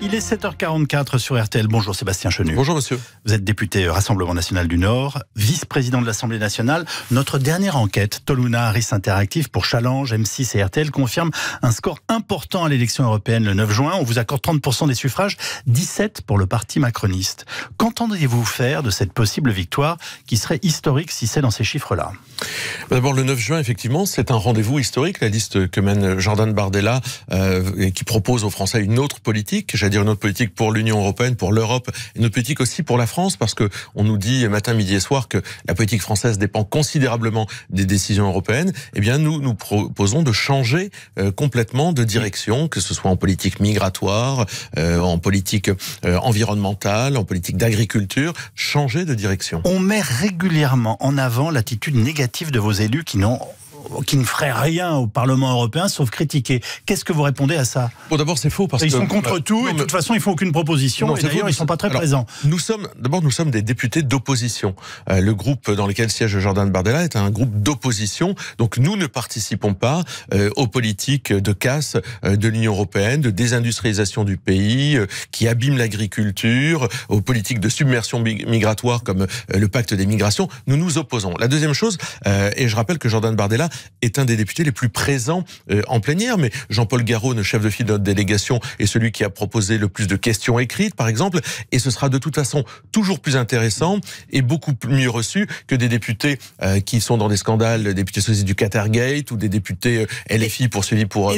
Il est 7h44 sur RTL. Bonjour Sébastien Chenu. Bonjour monsieur. Vous êtes député euh, Rassemblement national du Nord, vice-président de l'Assemblée nationale. Notre dernière enquête, Toluna Harris Interactif pour Challenge, M6 et RTL, confirme un score important à l'élection européenne le 9 juin. On vous accorde 30% des suffrages, 17 pour le parti macroniste. Qu'entendez-vous faire de cette possible victoire qui serait historique si c'est dans ces chiffres-là bah, D'abord, le 9 juin, effectivement, c'est un rendez-vous historique. La liste que mène Jordan Bardella euh, et qui propose aux Français une autre politique c'est-à-dire une autre politique pour l'Union européenne, pour l'Europe, une autre politique aussi pour la France, parce que on nous dit matin, midi et soir que la politique française dépend considérablement des décisions européennes. Eh bien, nous nous proposons de changer euh, complètement de direction, que ce soit en politique migratoire, euh, en politique euh, environnementale, en politique d'agriculture, changer de direction. On met régulièrement en avant l'attitude négative de vos élus qui n'ont qui ne ferait rien au Parlement européen sauf critiquer. Qu'est-ce que vous répondez à ça Bon, d'abord, c'est faux parce ils que. Ils sont contre bah, tout et de toute façon, ils font aucune proposition d'ailleurs, ils ne sont pas très présents. Nous sommes, d'abord, nous sommes des députés d'opposition. Euh, le groupe dans lequel siège Jordan Bardella est un groupe d'opposition. Donc, nous ne participons pas euh, aux politiques de casse euh, de l'Union européenne, de désindustrialisation du pays, qui abîme l'agriculture, aux politiques de submersion migratoire comme le pacte des migrations. Nous nous opposons. La deuxième chose, et je rappelle que Jordan Bardella est un des députés les plus présents euh, en plénière. Mais Jean-Paul Garonne, chef de file de notre délégation, est celui qui a proposé le plus de questions écrites, par exemple. Et ce sera de toute façon toujours plus intéressant et beaucoup mieux reçu que des députés euh, qui sont dans des scandales, députés soucis du Catergate, ou des députés euh, LFI poursuivis pour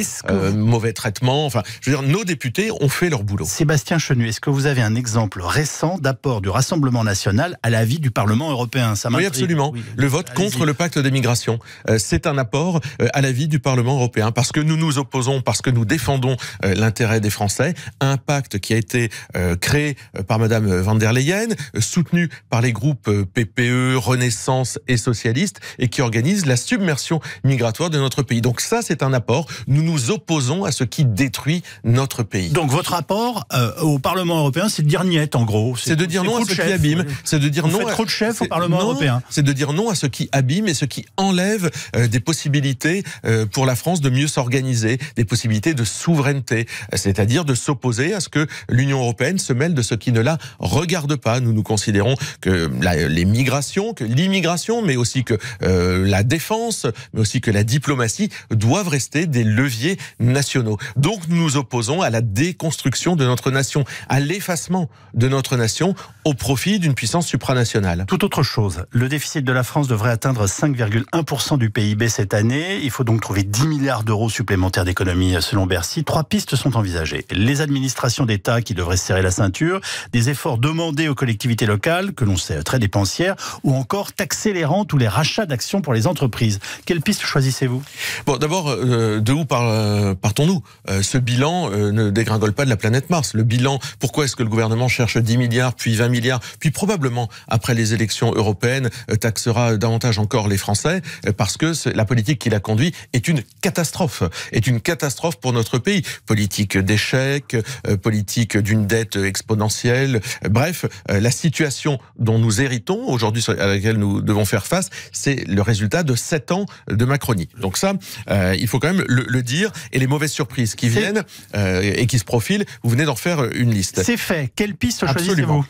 mauvais traitement. Enfin, je veux dire, nos députés ont fait leur boulot. Sébastien Chenu, est-ce que vous avez un exemple récent d'apport du Rassemblement national à l'avis du Parlement européen Oui, absolument. le vote contre le pacte des migrations. C'est un un apport euh, à la vie du Parlement européen, parce que nous nous opposons, parce que nous défendons euh, l'intérêt des Français, un pacte qui a été euh, créé par Madame van der Leyen, soutenu par les groupes PPE, Renaissance et Socialiste, et qui organise la submersion migratoire de notre pays. Donc ça, c'est un apport. Nous nous opposons à ce qui détruit notre pays. Donc votre apport au Parlement européen, c'est de dire niette, en gros. C'est de dire non à ce qui abîme. C'est de dire non. À, trop de au Parlement européen. C'est de dire non à ce qui abîme et ce qui enlève des possibilités euh, pour la France de mieux s'organiser, des possibilités de souveraineté, c'est-à-dire de s'opposer à ce que l'Union européenne se mêle de ce qui ne la regarde pas. Nous nous considérons que les migrations, que l'immigration, mais aussi que euh, la défense, mais aussi que la diplomatie doivent rester des leviers nationaux. Donc nous nous opposons à la déconstruction de notre nation, à l'effacement de notre nation au profit d'une puissance supranationale. Tout autre chose, le déficit de la France devrait atteindre 5,1% du PIB cette année. Il faut donc trouver 10 milliards d'euros supplémentaires d'économie, euh, selon Bercy. Trois pistes sont envisagées. Les administrations d'État qui devraient serrer la ceinture, des efforts demandés aux collectivités locales, que l'on sait très dépensières, ou encore taxer les rentes ou les rachats d'actions pour les entreprises. Quelle piste choisissez-vous Bon, d'abord, euh, de où euh, partons-nous Ce bilan ne dégringole pas de la planète Mars. Le bilan, pourquoi est-ce que le gouvernement cherche 10 milliards, puis 20 milliards, puis probablement, après les élections européennes, taxera davantage encore les Français, parce que la politique qu'il a conduit est une catastrophe, est une catastrophe pour notre pays. Politique d'échec, euh, politique d'une dette exponentielle. Bref, euh, la situation dont nous héritons aujourd'hui, à laquelle nous devons faire face, c'est le résultat de sept ans de Macronie. Donc ça, euh, il faut quand même le, dire. Et les mauvaises surprises qui viennent et qui se profilent, vous venez d'en faire une liste. C'est fait. Quelle piste choisissez-vous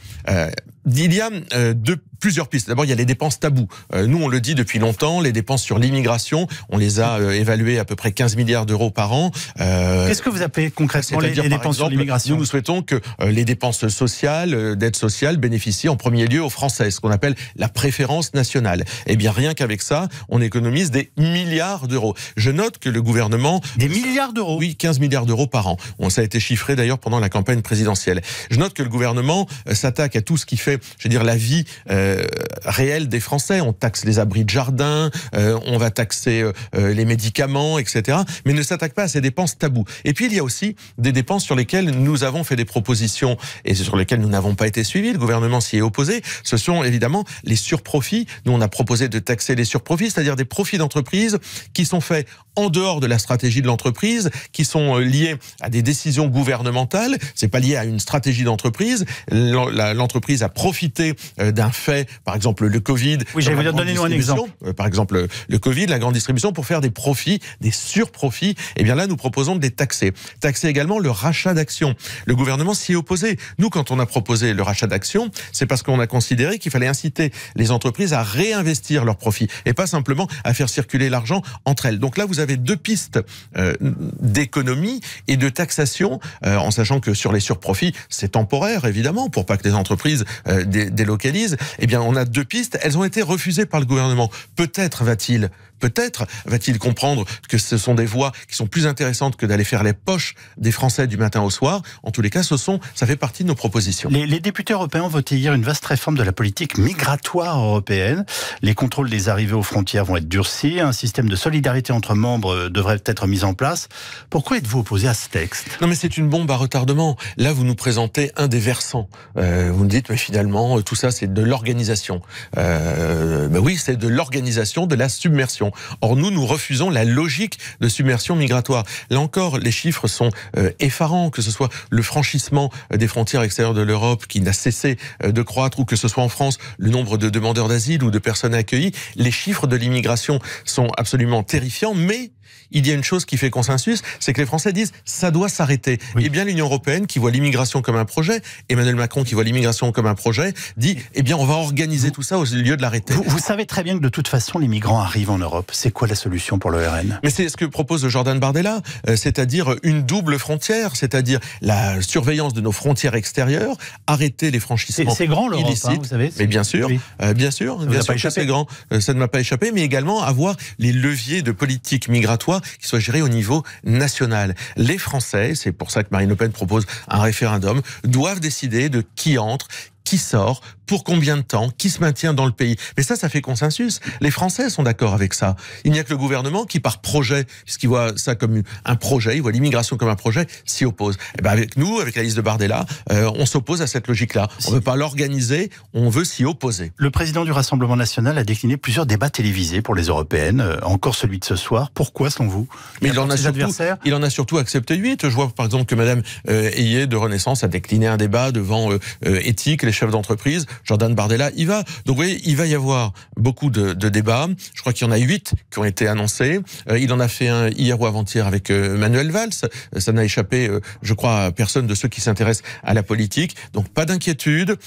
il y a euh, de, plusieurs pistes. D'abord, il y a les dépenses tabous. Euh, nous, on le dit depuis longtemps, les dépenses sur l'immigration, on les a euh, évaluées à peu près 15 milliards d'euros par an. Euh, Qu'est-ce que vous appelez concrètement les, dépenses sur l'immigration Nous, nous souhaitons que les dépenses sociales, d'aide sociale, bénéficient en premier lieu aux Français, ce qu'on appelle la préférence nationale. Eh bien, rien qu'avec ça, on économise des milliards d'euros. Je note que le gouvernement... Des milliards d'euros Oui, 15 milliards d'euros par an. On, ça a été chiffré d'ailleurs pendant la campagne présidentielle. Je note que le gouvernement s'attaque à tout ce qui fait je veux dire, la vie euh, réelle des Français. On taxe les abris de jardin, euh, on va taxer euh, les médicaments, etc. Mais ne s'attaque pas à ces dépenses taboues. Et puis, il y a aussi des dépenses sur lesquelles nous avons fait des propositions et sur lesquelles nous n'avons pas été suivis. Le gouvernement s'y est opposé. Ce sont évidemment les surprofits. Nous, on a proposé de taxer les surprofits, c'est-à-dire des profits d'entreprise qui sont faits en dehors de la stratégie de l'entreprise, qui sont liés à des décisions gouvernementales. C'est pas lié à une stratégie d'entreprise. L'entreprise a profiter euh, d'un fait, par exemple le Covid. Oui, j'allais vous un exemple. Euh, par exemple, le Covid, la grande distribution, pour faire des profits, des surprofits, et eh bien là, nous proposons de les taxer. Taxer également le rachat d'actions. Le gouvernement s'y est opposé. Nous, quand on a proposé le rachat d'actions, c'est parce qu'on a considéré qu'il fallait inciter les entreprises à réinvestir leurs profits et pas simplement à faire circuler l'argent entre elles. Donc là, vous avez deux pistes euh, d'économie et de taxation, en sachant que sur les surprofits, c'est temporaire, évidemment, pour pas que les entreprises euh, délocalise, eh bien, on a deux pistes. Elles ont été refusées par le gouvernement. Peut-être va-t-il peut-être va-t-il comprendre que ce sont des voix qui sont plus intéressantes que d'aller faire les poches des Français du matin au soir. En tous les cas, ce sont, ça fait partie de nos propositions. Les, députés européens ont voté hier une vaste réforme de la politique migratoire européenne. Les contrôles des arrivées aux frontières vont être durcis. Un système de solidarité entre membres euh, devrait être mis en place. Pourquoi êtes-vous opposé à ce texte Non, mais c'est une bombe à retardement. Là, vous nous présentez un des versants. Euh, vous nous dites, mais finalement, euh, tout ça, c'est de l'organisation. Euh, oui, c'est de l'organisation, de la submersion. Or, nous, nous refusons la logique de submersion migratoire. Là encore, les chiffres sont euh, effarants, que ce soit le franchissement euh, des frontières extérieures de l'Europe qui n'a cessé euh, de croître, ou que ce soit en France le nombre de demandeurs d'asile ou de personnes accueillies. Les chiffres de l'immigration sont absolument terrifiants, mais il y a une chose qui fait consensus, c'est que les Français disent ça doit s'arrêter. Et eh bien, l'Union européenne, qui voit l'immigration comme un projet, Emmanuel Macron, qui voit l'immigration comme un projet, dit eh bien, on va organiser tout ça au lieu de l'arrêter. Vous, savez très bien que de toute façon, les migrants arrivent en Europe. C'est quoi la solution pour le RN Mais c'est ce que propose Jordan Bardella, euh, c'est-à-dire une double frontière, c'est-à-dire la surveillance de nos frontières extérieures, arrêter les franchissements C'est grand l'Europe, hein, vous savez. Mais bien sûr, euh, bien sûr, ça grand. Euh, ça ne m'a pas échappé, mais également avoir les leviers de politique migratoire qui soit géré au niveau national. Les Français, c'est pour ça que Marine Le Pen propose un référendum, doivent décider de qui entre, qui sort pour combien de temps, qui se maintient dans le pays. Mais ça, ça fait consensus. Les Français sont d'accord avec ça. Il n'y a que le gouvernement qui, par projet, puisqu'il voit ça comme un projet, il voit l'immigration comme un projet, s'y oppose. Et eh ben avec nous, avec la liste de Bardella, euh, on s'oppose à cette logique-là. On ne veut pas l'organiser, on veut s'y opposer. Le président du Rassemblement national a décliné plusieurs débats télévisés pour les européennes, euh, encore celui de ce soir. Pourquoi, selon vous Mais il, en, a surtout, il en a surtout accepté huit. Je vois par exemple que Madame euh, Ayé de Renaissance a décliné un débat devant éthique, les chefs d'entreprise Jordan Bardella y va. Donc vous voyez, il va y avoir beaucoup de, débats. Je crois qu'il y en a huit qui ont été annoncés. Euh, il en a fait un hier ou avant-hier avec euh, Manuel Valls. Euh, ça n'a échappé, je crois, à personne de ceux qui s'intéressent à la politique. Donc pas d'inquiétude.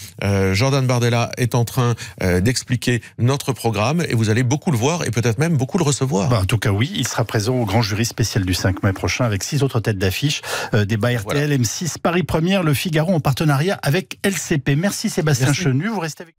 Jordan Bardella est en train d'expliquer notre programme et vous allez beaucoup le voir et peut-être même beaucoup le recevoir. Bah, en tout cas, oui, il sera présent au grand jury spécial du 5 mai prochain avec six autres têtes d'affiche. débat RTL, M6, Paris Première, Le Figaro en partenariat avec LCP. Merci Sébastien vous restez avec